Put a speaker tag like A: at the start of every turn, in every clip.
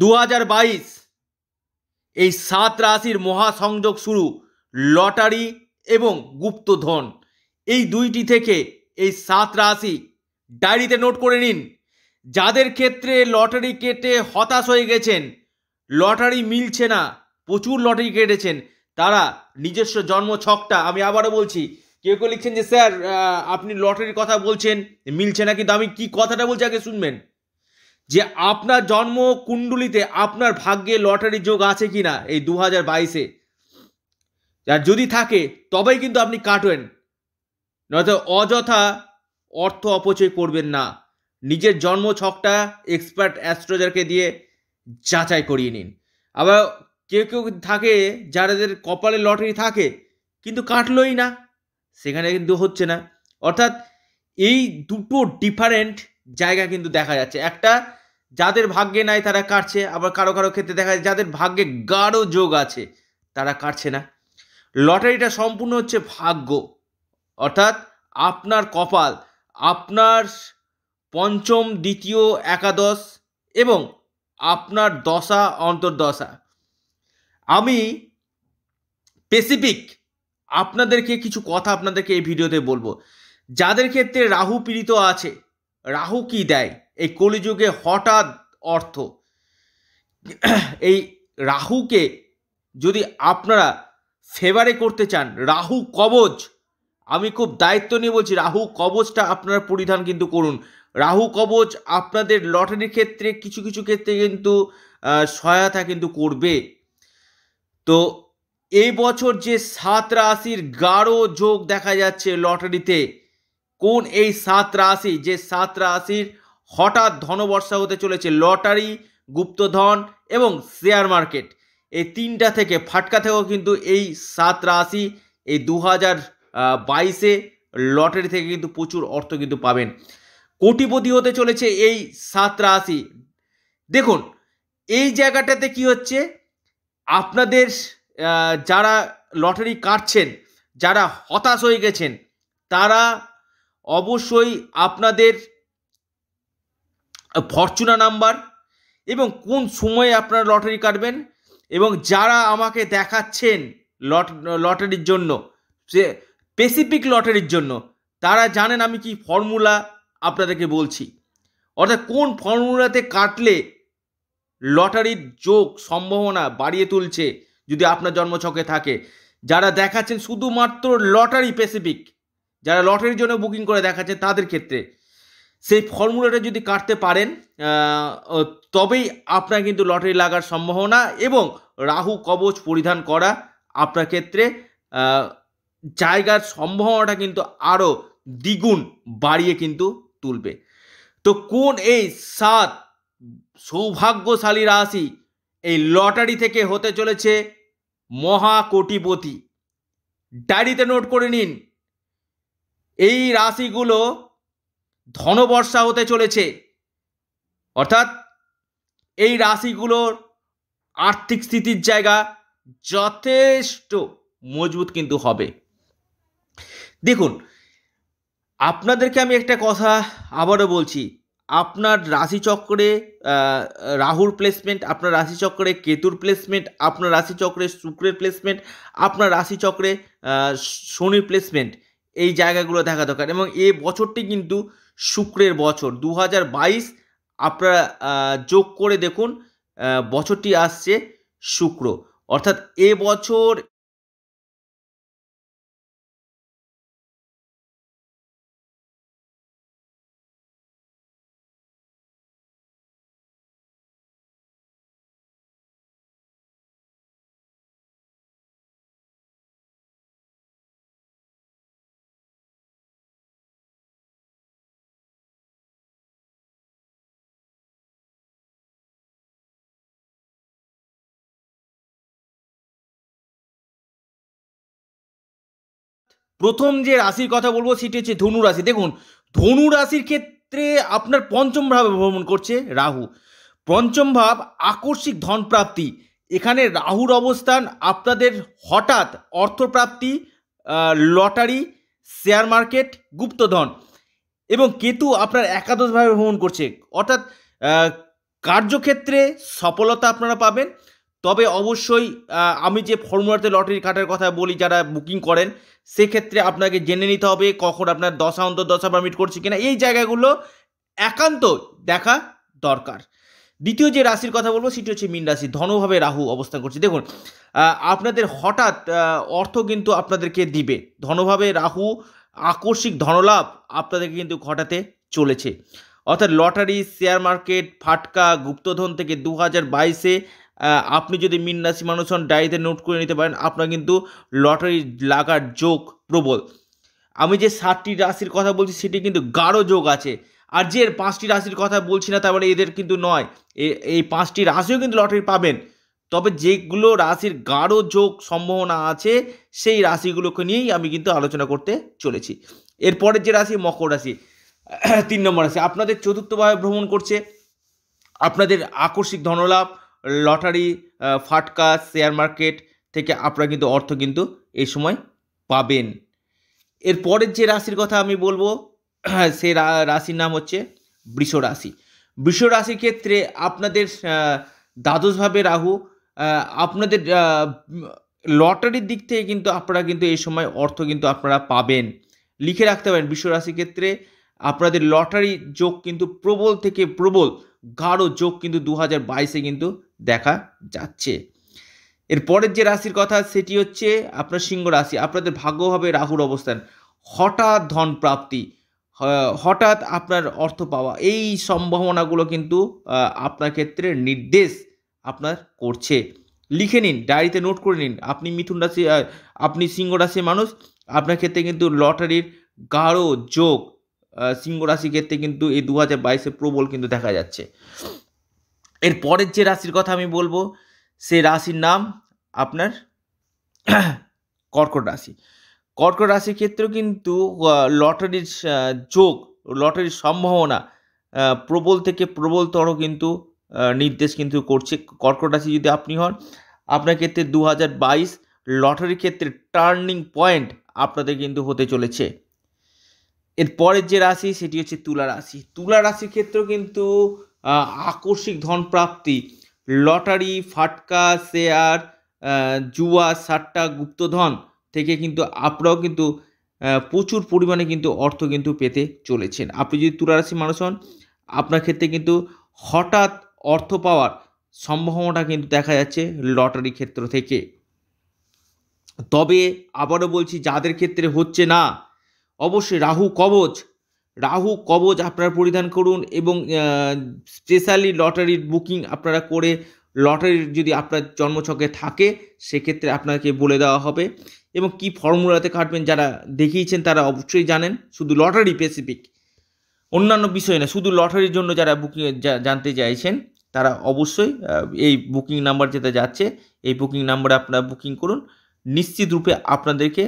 A: দু এই সাত রাশির মহাসংযোগ শুরু লটারি এবং গুপ্তধন এই দুইটি থেকে এই সাত রাশি ডায়েরিতে নোট করে নিন যাদের ক্ষেত্রে লটারি কেটে হতাশ হয়ে গেছেন লটারি মিলছে না প্রচুর লটারি কেটেছেন তারা নিজস্ব জন্ম ছকটা আমি আবারও বলছি কেউ কেউ লিখছেন যে স্যার আপনি লটারির কথা বলছেন মিলছে না কিন্তু আমি কি কথাটা বলছি আগে শুনবেন যে আপনার জন্ম কুণ্ডলিতে আপনার ভাগ্যে লটারি যোগ আছে কি না এই দু হাজার বাইশে আর যদি থাকে তবেই কিন্তু আপনি কাটবেন নয়তো অযথা অর্থ অপচয় করবেন না নিজের জন্ম ছকটা এক্সপার্ট অ্যাস্ট্রোজারকে দিয়ে যাচাই করিয়ে নিন আবার কেউ কেউ থাকে যাদের কপালে লটারি থাকে কিন্তু কাটলোই না সেখানে কিন্তু হচ্ছে না অর্থাৎ এই দুটো ডিফারেন্ট জায়গা কিন্তু দেখা যাচ্ছে একটা যাদের ভাগ্যে নাই তারা কাটছে আবার কারো কারো ক্ষেত্রে দেখা যায় যাদের ভাগ্যে গাঢ় যোগ আছে তারা কাটছে না লটারিটা সম্পূর্ণ হচ্ছে ভাগ্য অর্থাৎ আপনার কপাল আপনার পঞ্চম দ্বিতীয় একাদশ এবং আপনার দশা অন্তর্দশা আমি স্পেসিফিক আপনাদেরকে কিছু কথা আপনাদেরকে এই ভিডিওতে বলবো যাদের ক্ষেত্রে রাহু পীড়িত আছে রাহু কি দেয় এই কলিযুগে হঠাৎ অর্থ এই রাহুকে যদি আপনারা ফেভারে করতে চান রাহু কবচ আমি খুব দায়িত্ব নিয়ে বলছি রাহু কবচটা আপনারা পরিধান কিন্তু করুন রাহু কবচ আপনাদের লটারির ক্ষেত্রে কিছু কিছু ক্ষেত্রে কিন্তু সহায়তা কিন্তু করবে তো এই বছর যে সাত রাশির গাঢ় যোগ দেখা যাচ্ছে লটারিতে কোন এই সাত রাশি যে সাত রাশির হঠাৎ ধনবর্ষা হতে চলেছে লটারি গুপ্তধন এবং শেয়ার মার্কেট এই তিনটা থেকে ফাটকা থেকেও কিন্তু এই সাত রাশি এই দু হাজার বাইশে লটারি থেকে কিন্তু প্রচুর অর্থ কিন্তু পাবেন কোটিপতি হতে চলেছে এই সাত রাশি দেখুন এই জায়গাটাতে কি হচ্ছে আপনাদের যারা লটারি কাটছেন যারা হতাশ হয়ে গেছেন তারা অবশ্যই আপনাদের ফরচুনা নাম্বার এবং কোন সময়ে আপনারা লটারি কাটবেন এবং যারা আমাকে দেখাচ্ছেন লট লটারির জন্য সে স্পেসিফিক লটারির জন্য তারা জানেন আমি কি ফর্মুলা আপনাদেরকে বলছি অর্থাৎ কোন ফর্মুলাতে কাটলে লটারির যোগ সম্ভাবনা বাড়িয়ে তুলছে যদি আপনার জন্মছকে থাকে যারা দেখাচ্ছেন শুধুমাত্র লটারি স্পেসিফিক যারা লটারির জন্য বুকিং করে দেখাচ্ছেন তাদের ক্ষেত্রে সেই ফর্মুলাটা যদি কাটতে পারেন তবেই আপনার কিন্তু লটারি লাগার সম্ভাবনা এবং রাহু কবচ পরিধান করা আপনার ক্ষেত্রে জায়গার সম্ভাবনাটা কিন্তু আরও দ্বিগুণ বাড়িয়ে কিন্তু তুলবে তো কোন এই সাত সৌভাগ্যশালী রাশি এই লটারি থেকে হতে চলেছে মহা কোটিপতি ডায়েরিতে নোট করে নিন এই রাশিগুলো ধনবর্ষা হতে চলেছে অর্থাৎ এই রাশিগুলোর আর্থিক স্থিতির জায়গা যথেষ্ট মজবুত কিন্তু হবে দেখুন আপনাদেরকে আমি একটা কথা আবারও বলছি আপনার রাশিচক্রে রাহুর প্লেসমেন্ট আপনার রাশিচক্রে কেতুর প্লেসমেন্ট আপনার রাশিচক্রে শুক্রের প্লেসমেন্ট আপনার রাশিচক্রে শনির প্লেসমেন্ট এই জায়গাগুলো দেখা দরকার এবং এ বছরটি কিন্তু শুক্রের বছর দু আপনারা যোগ করে দেখুন বছরটি আসছে শুক্র অর্থাৎ এ বছর প্রথম যে রাশির কথা বলবো সেটি হচ্ছে ধনু রাশি দেখুন ধনু রাশির ক্ষেত্রে আপনার পঞ্চম ভাবে ভ্রমণ করছে রাহু পঞ্চম ভাব আকস্মিক ধন প্রাপ্তি এখানে রাহুর অবস্থান আপনাদের হঠাৎ অর্থপ্রাপ্তি লটারি শেয়ার মার্কেট গুপ্তধন এবং কেতু আপনার একাদশভাবে ভ্রমণ করছে অর্থাৎ কার্যক্ষেত্রে সফলতা আপনারা পাবেন তবে অবশ্যই আমি যে ফর্মুলাতে লটারি কাটার কথা বলি যারা বুকিং করেন সেক্ষেত্রে আপনাকে জেনে নিতে হবে কখন আপনার দশা দশা পারমিট করছে কিনা এই জায়গাগুলো একান্ত দেখা দরকার দ্বিতীয় যে রাশির কথা বলবো সেটি হচ্ছে মীন রাশি ধনভাবে রাহু অবস্থান করছে দেখুন আপনাদের হঠাৎ অর্থ কিন্তু আপনাদেরকে দিবে ধনভাবে রাহু আকস্মিক ধনলাভ আপনাদেরকে কিন্তু ঘটাতে চলেছে অর্থাৎ লটারি শেয়ার মার্কেট ফাটকা গুপ্তধন থেকে দু হাজার বাইশে আপনি যদি মিন রাশি মানুষ হন ডায়েরিতে নোট করে নিতে পারেন আপনার কিন্তু লটারি লাগার যোগ প্রবল আমি যে সাতটি রাশির কথা বলছি সেটি কিন্তু গাঢ় যোগ আছে আর যে পাঁচটি রাশির কথা বলছি না তারপরে মানে এদের কিন্তু নয় এই পাঁচটি রাশিও কিন্তু লটারি পাবেন তবে যেগুলো রাশির গাঢ় যোগ সম্ভাবনা আছে সেই রাশিগুলোকে নিয়েই আমি কিন্তু আলোচনা করতে চলেছি এরপরের যে রাশি মকর রাশি তিন নম্বর রাশি আপনাদের চতুর্থভাবে ভ্রমণ করছে আপনাদের আকস্মিক ধনলাভ লটারি ফাটকা শেয়ার মার্কেট থেকে আপনারা কিন্তু অর্থ কিন্তু এই সময় পাবেন এরপরের যে রাশির কথা আমি বলবো হ্যাঁ, সে রাশির নাম হচ্ছে বৃষ রাশি বৃষ রাশির ক্ষেত্রে আপনাদের দ্বাদশভাবে রাহু আপনাদের লটারির দিক থেকে কিন্তু আপনারা কিন্তু এই সময় অর্থ কিন্তু আপনারা পাবেন লিখে রাখতে পারেন বৃষ রাশির ক্ষেত্রে আপনাদের লটারি যোগ কিন্তু প্রবল থেকে প্রবল গাঢ় যোগ কিন্তু দু হাজার বাইশে কিন্তু দেখা যাচ্ছে এর পরের যে রাশির কথা সেটি হচ্ছে আপনার সিংহ রাশি আপনাদের ভাগ্য হবে রাহুর অবস্থান হঠাৎ ধন প্রাপ্তি হ্যাঁ, হঠাৎ আপনার অর্থ পাওয়া এই সম্ভাবনাগুলো কিন্তু আপনার ক্ষেত্রে নির্দেশ আপনার করছে লিখে নিন ডায়েরিতে নোট করে নিন আপনি মিথুন রাশি আপনি সিংহ রাশির মানুষ আপনার ক্ষেত্রে কিন্তু লটারির গাঢ় যোগ সিংহ ক্ষেত্রে কিন্তু এই দু হাজার বাইশে প্রবল কিন্তু দেখা যাচ্ছে এর পরের যে রাশির কথা আমি বলবো সে রাশির নাম আপনার কর্কট রাশি কর্কট রাশির ক্ষেত্রেও কিন্তু লটারির যোগ লটারির সম্ভাবনা প্রবল থেকে প্রবলতর কিন্তু নির্দেশ কিন্তু করছে কর্কট রাশি যদি আপনি হন আপনার ক্ষেত্রে দু হাজার বাইশ লটারির ক্ষেত্রে টার্নিং পয়েন্ট আপনাদের কিন্তু হতে চলেছে এর পরের যে রাশি সেটি হচ্ছে তুলা রাশি তুলা রাশির ক্ষেত্রেও কিন্তু আকস্মিক ধন প্রাপ্তি লটারি ফাটকা শেয়ার জুয়া সাট্টা গুপ্তধন থেকে কিন্তু আপনারাও কিন্তু প্রচুর পরিমাণে কিন্তু অর্থ কিন্তু পেতে চলেছেন আপনি যদি তুলা রাশি মানুষ হন আপনার ক্ষেত্রে কিন্তু হঠাৎ অর্থ পাওয়ার সম্ভাবনাটা কিন্তু দেখা যাচ্ছে লটারি ক্ষেত্র থেকে তবে আবারও বলছি যাদের ক্ষেত্রে হচ্ছে না অবশ্যই রাহু কবচ রাহু কবচ আপনারা পরিধান করুন এবং স্পেশালি লটারির বুকিং আপনারা করে লটারির যদি আপনার জন্মছকে থাকে সেক্ষেত্রে আপনাকে বলে দেওয়া হবে এবং কি ফর্মুলাতে কাটবেন যারা দেখিয়েছেন তারা অবশ্যই জানেন শুধু লটারি স্পেসিফিক অন্যান্য বিষয় না শুধু লটারির জন্য যারা বুকিং জানতে চাইছেন তারা অবশ্যই এই বুকিং নাম্বার যেটা যাচ্ছে এই বুকিং নাম্বারে আপনারা বুকিং করুন নিশ্চিত রূপে আপনাদেরকে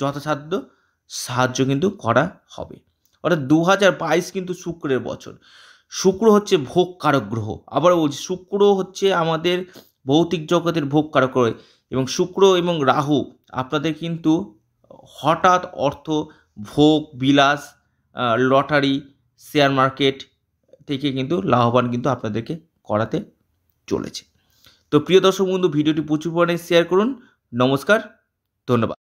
A: যথাসাধ্য সাহায্য কিন্তু করা হবে অর্থাৎ দু হাজার বাইশ কিন্তু শুক্রের বছর শুক্র হচ্ছে ভোগ কারক গ্রহ আবার বলছি শুক্র হচ্ছে আমাদের ভৌতিক জগতের ভোগ কারক গ্রহ এবং শুক্র এবং রাহু আপনাদের কিন্তু হঠাৎ অর্থ ভোগ বিলাস লটারি শেয়ার মার্কেট থেকে কিন্তু লাভবান কিন্তু আপনাদেরকে করাতে চলেছে তো প্রিয় দর্শক বন্ধু ভিডিওটি প্রচুর পরিমাণে শেয়ার করুন নমস্কার ধন্যবাদ